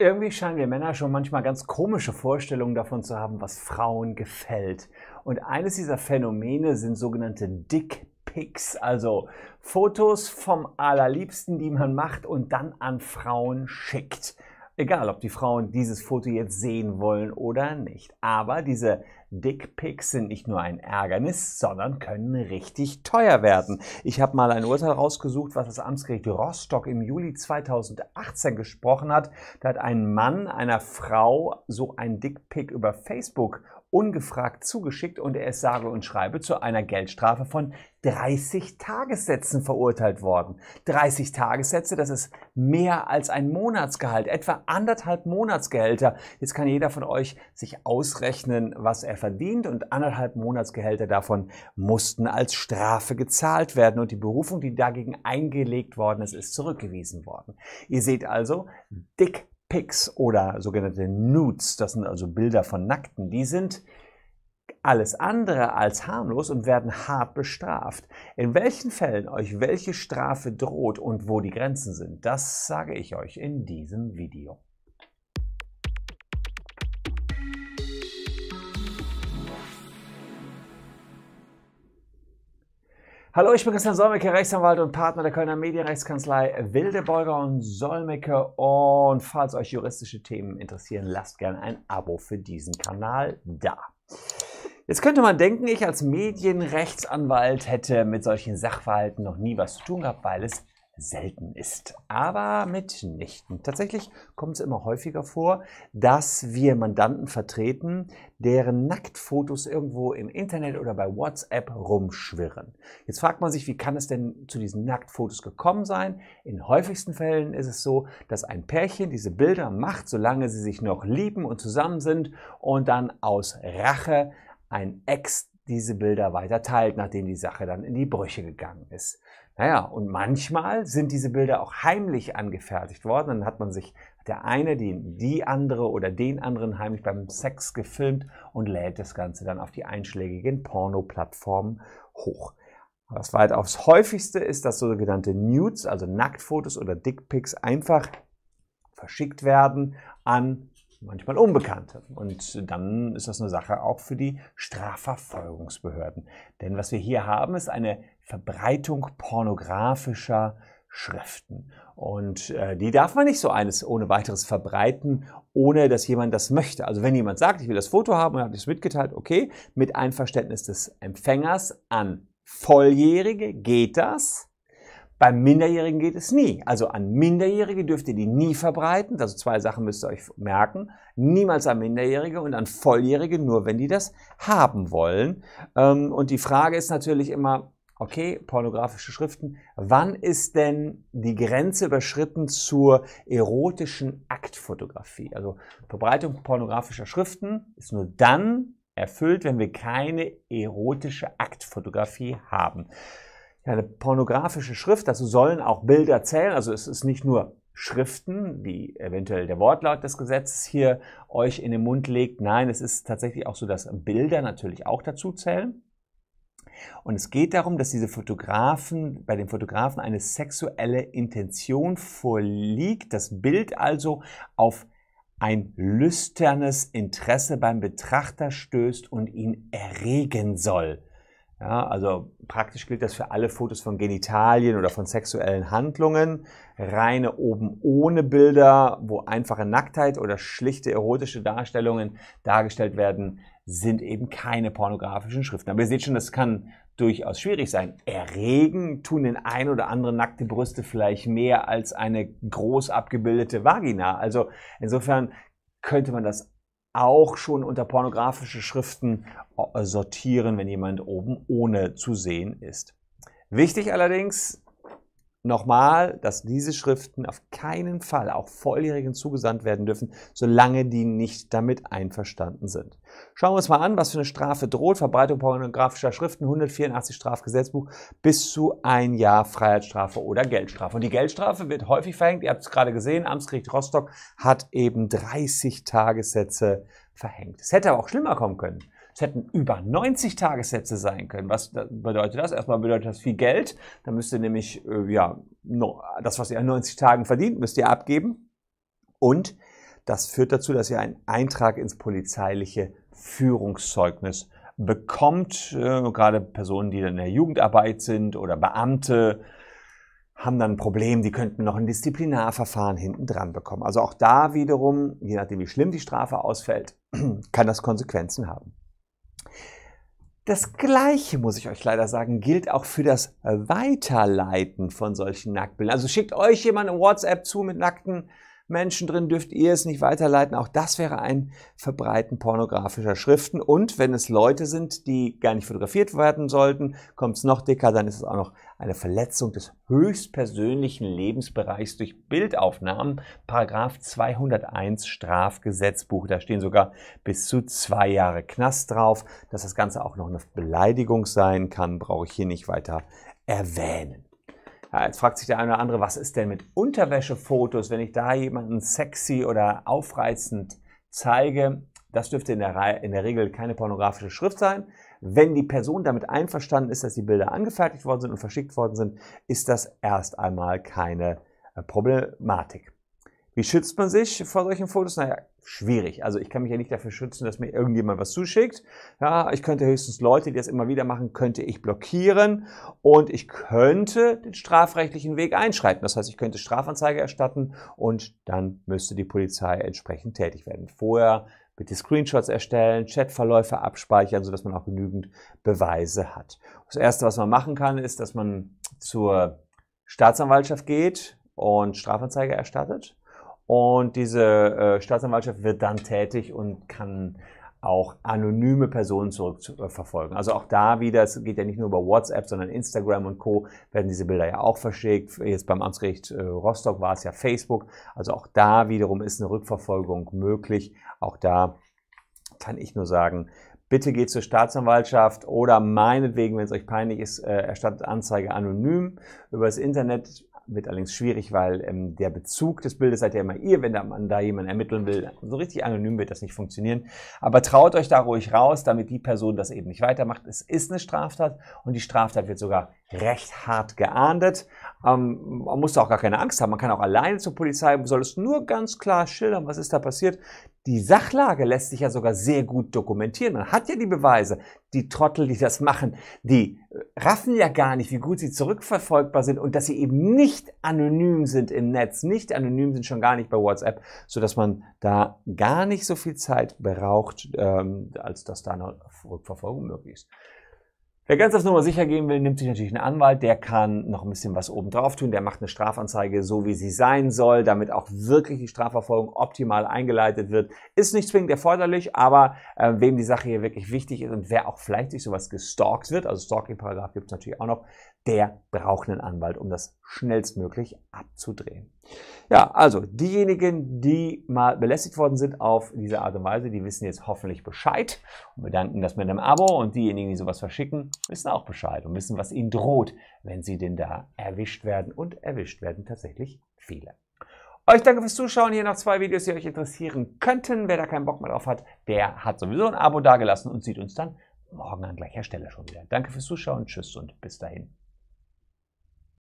Irgendwie scheinen wir Männer schon manchmal ganz komische Vorstellungen davon zu haben, was Frauen gefällt. Und eines dieser Phänomene sind sogenannte Dick Pics, also Fotos vom Allerliebsten, die man macht und dann an Frauen schickt. Egal, ob die Frauen dieses Foto jetzt sehen wollen oder nicht. Aber diese Dickpics sind nicht nur ein Ärgernis, sondern können richtig teuer werden. Ich habe mal ein Urteil rausgesucht, was das Amtsgericht Rostock im Juli 2018 gesprochen hat. Da hat ein Mann einer Frau so ein Dickpic über Facebook ungefragt zugeschickt und er ist sage und schreibe zu einer Geldstrafe von 30 Tagessätzen verurteilt worden. 30 Tagessätze, das ist mehr als ein Monatsgehalt, etwa anderthalb Monatsgehälter. Jetzt kann jeder von euch sich ausrechnen, was er verdient und anderthalb Monatsgehälter davon mussten als Strafe gezahlt werden und die Berufung, die dagegen eingelegt worden ist, ist zurückgewiesen worden. Ihr seht also, dick Pics oder sogenannte Nudes, das sind also Bilder von Nackten, die sind alles andere als harmlos und werden hart bestraft. In welchen Fällen euch welche Strafe droht und wo die Grenzen sind, das sage ich euch in diesem Video. Hallo, ich bin Christian Solmecke, Rechtsanwalt und Partner der Kölner Medienrechtskanzlei Wildebeuger und Solmecke. Und falls euch juristische Themen interessieren, lasst gerne ein Abo für diesen Kanal da. Jetzt könnte man denken, ich als Medienrechtsanwalt hätte mit solchen Sachverhalten noch nie was zu tun gehabt, weil es selten ist, aber mitnichten. Tatsächlich kommt es immer häufiger vor, dass wir Mandanten vertreten, deren Nacktfotos irgendwo im Internet oder bei WhatsApp rumschwirren. Jetzt fragt man sich, wie kann es denn zu diesen Nacktfotos gekommen sein? In häufigsten Fällen ist es so, dass ein Pärchen diese Bilder macht, solange sie sich noch lieben und zusammen sind und dann aus Rache ein Ex diese Bilder weiter teilt, nachdem die Sache dann in die Brüche gegangen ist. Naja, und manchmal sind diese Bilder auch heimlich angefertigt worden. Dann hat man sich der eine, die, die andere oder den anderen heimlich beim Sex gefilmt und lädt das Ganze dann auf die einschlägigen Porno-Plattformen hoch. Was weitaus häufigste ist, dass sogenannte Nudes, also Nacktfotos oder Dickpics, einfach verschickt werden an manchmal Unbekannte. Und dann ist das eine Sache auch für die Strafverfolgungsbehörden. Denn was wir hier haben, ist eine Verbreitung pornografischer Schriften. Und äh, die darf man nicht so eines ohne weiteres verbreiten, ohne dass jemand das möchte. Also wenn jemand sagt, ich will das Foto haben und habe es mitgeteilt, okay, mit Einverständnis des Empfängers an Volljährige geht das. Beim Minderjährigen geht es nie. Also an Minderjährige dürft ihr die nie verbreiten. Also zwei Sachen müsst ihr euch merken. Niemals an Minderjährige und an Volljährige, nur wenn die das haben wollen. Ähm, und die Frage ist natürlich immer, okay, pornografische Schriften. Wann ist denn die Grenze überschritten zur erotischen Aktfotografie? Also Verbreitung pornografischer Schriften ist nur dann erfüllt, wenn wir keine erotische Aktfotografie haben. Ja, eine pornografische Schrift, dazu sollen auch Bilder zählen, also es ist nicht nur Schriften, die eventuell der Wortlaut des Gesetzes hier euch in den Mund legt. Nein, es ist tatsächlich auch so, dass Bilder natürlich auch dazu zählen. Und es geht darum, dass diese Fotografen, bei den Fotografen eine sexuelle Intention vorliegt, das Bild also auf ein lüsternes Interesse beim Betrachter stößt und ihn erregen soll. Ja, also praktisch gilt das für alle Fotos von Genitalien oder von sexuellen Handlungen. Reine oben ohne Bilder, wo einfache Nacktheit oder schlichte erotische Darstellungen dargestellt werden, sind eben keine pornografischen Schriften. Aber ihr seht schon, das kann durchaus schwierig sein. Erregen tun den ein oder anderen nackte Brüste vielleicht mehr als eine groß abgebildete Vagina. Also insofern könnte man das auch schon unter pornografische Schriften äh, sortieren, wenn jemand oben ohne zu sehen ist. Wichtig allerdings, Nochmal, dass diese Schriften auf keinen Fall auch Volljährigen zugesandt werden dürfen, solange die nicht damit einverstanden sind. Schauen wir uns mal an, was für eine Strafe droht. Verbreitung pornografischer Schriften, 184 Strafgesetzbuch, bis zu ein Jahr Freiheitsstrafe oder Geldstrafe. Und die Geldstrafe wird häufig verhängt. Ihr habt es gerade gesehen, Amtsgericht Rostock hat eben 30 Tagessätze verhängt. Es hätte aber auch schlimmer kommen können. Es hätten über 90 Tagessätze sein können. Was bedeutet das? Erstmal bedeutet das viel Geld. Da müsst ihr nämlich, äh, ja, das, was ihr an 90 Tagen verdient, müsst ihr abgeben. Und das führt dazu, dass ihr einen Eintrag ins polizeiliche Führungszeugnis bekommt. Äh, gerade Personen, die dann in der Jugendarbeit sind oder Beamte, haben dann ein Problem, die könnten noch ein Disziplinarverfahren hinten dran bekommen. Also auch da wiederum, je nachdem wie schlimm die Strafe ausfällt, kann das Konsequenzen haben. Das Gleiche, muss ich euch leider sagen, gilt auch für das Weiterleiten von solchen Nacktbildern. Also schickt euch jemand ein WhatsApp zu mit nackten Menschen drin, dürft ihr es nicht weiterleiten. Auch das wäre ein Verbreiten pornografischer Schriften. Und wenn es Leute sind, die gar nicht fotografiert werden sollten, kommt es noch dicker, dann ist es auch noch eine Verletzung des höchstpersönlichen Lebensbereichs durch Bildaufnahmen. Paragraph 201 Strafgesetzbuch. Da stehen sogar bis zu zwei Jahre Knast drauf. Dass das Ganze auch noch eine Beleidigung sein kann, brauche ich hier nicht weiter erwähnen. Ja, jetzt fragt sich der eine oder andere, was ist denn mit Unterwäschefotos, wenn ich da jemanden sexy oder aufreizend zeige? Das dürfte in der, in der Regel keine pornografische Schrift sein. Wenn die Person damit einverstanden ist, dass die Bilder angefertigt worden sind und verschickt worden sind, ist das erst einmal keine äh, Problematik. Wie schützt man sich vor solchen Fotos? Naja, schwierig. Also ich kann mich ja nicht dafür schützen, dass mir irgendjemand was zuschickt. Ja, ich könnte höchstens Leute, die das immer wieder machen, könnte ich blockieren und ich könnte den strafrechtlichen Weg einschreiten. Das heißt, ich könnte Strafanzeige erstatten und dann müsste die Polizei entsprechend tätig werden. Vorher bitte Screenshots erstellen, Chatverläufe abspeichern, sodass man auch genügend Beweise hat. Das Erste, was man machen kann, ist, dass man zur Staatsanwaltschaft geht und Strafanzeige erstattet. Und diese äh, Staatsanwaltschaft wird dann tätig und kann auch anonyme Personen zurückverfolgen. Äh, also auch da wieder, es geht ja nicht nur über WhatsApp, sondern Instagram und Co. werden diese Bilder ja auch verschickt. Jetzt beim Amtsgericht äh, Rostock war es ja Facebook. Also auch da wiederum ist eine Rückverfolgung möglich. Auch da kann ich nur sagen, bitte geht zur Staatsanwaltschaft oder meinetwegen, wenn es euch peinlich ist, äh, erstattet Anzeige anonym über das Internet wird allerdings schwierig, weil ähm, der Bezug des Bildes seid ja immer ihr, wenn man da jemanden ermitteln will. So richtig anonym wird das nicht funktionieren. Aber traut euch da ruhig raus, damit die Person das eben nicht weitermacht. Es ist eine Straftat und die Straftat wird sogar recht hart geahndet. Ähm, man muss da auch gar keine Angst haben. Man kann auch alleine zur Polizei, man soll es nur ganz klar schildern, was ist da passiert. Die Sachlage lässt sich ja sogar sehr gut dokumentieren. Man hat ja die Beweise. Die Trottel, die das machen, die äh, raffen ja gar nicht, wie gut sie zurückverfolgbar sind und dass sie eben nicht anonym sind im Netz, nicht anonym sind schon gar nicht bei WhatsApp, sodass man da gar nicht so viel Zeit braucht, ähm, als dass da eine Rückverfolgung möglich ist. Wer ganz auf Nummer sicher gehen will, nimmt sich natürlich einen Anwalt, der kann noch ein bisschen was obendrauf tun, der macht eine Strafanzeige so, wie sie sein soll, damit auch wirklich die Strafverfolgung optimal eingeleitet wird. Ist nicht zwingend erforderlich, aber äh, wem die Sache hier wirklich wichtig ist und wer auch vielleicht durch sowas gestalkt wird, also Stalking-Paragraph gibt es natürlich auch noch, der braucht einen Anwalt, um das schnellstmöglich abzudrehen. Ja, also diejenigen, die mal belästigt worden sind auf diese Art und Weise, die wissen jetzt hoffentlich Bescheid und bedanken das mit einem Abo und diejenigen, die sowas verschicken, wissen auch Bescheid und wissen, was ihnen droht, wenn sie denn da erwischt werden. Und erwischt werden tatsächlich viele. Euch danke fürs Zuschauen. Hier noch zwei Videos, die euch interessieren könnten. Wer da keinen Bock mehr drauf hat, der hat sowieso ein Abo dagelassen und sieht uns dann morgen an gleicher Stelle schon wieder. Danke fürs Zuschauen. Tschüss und bis dahin.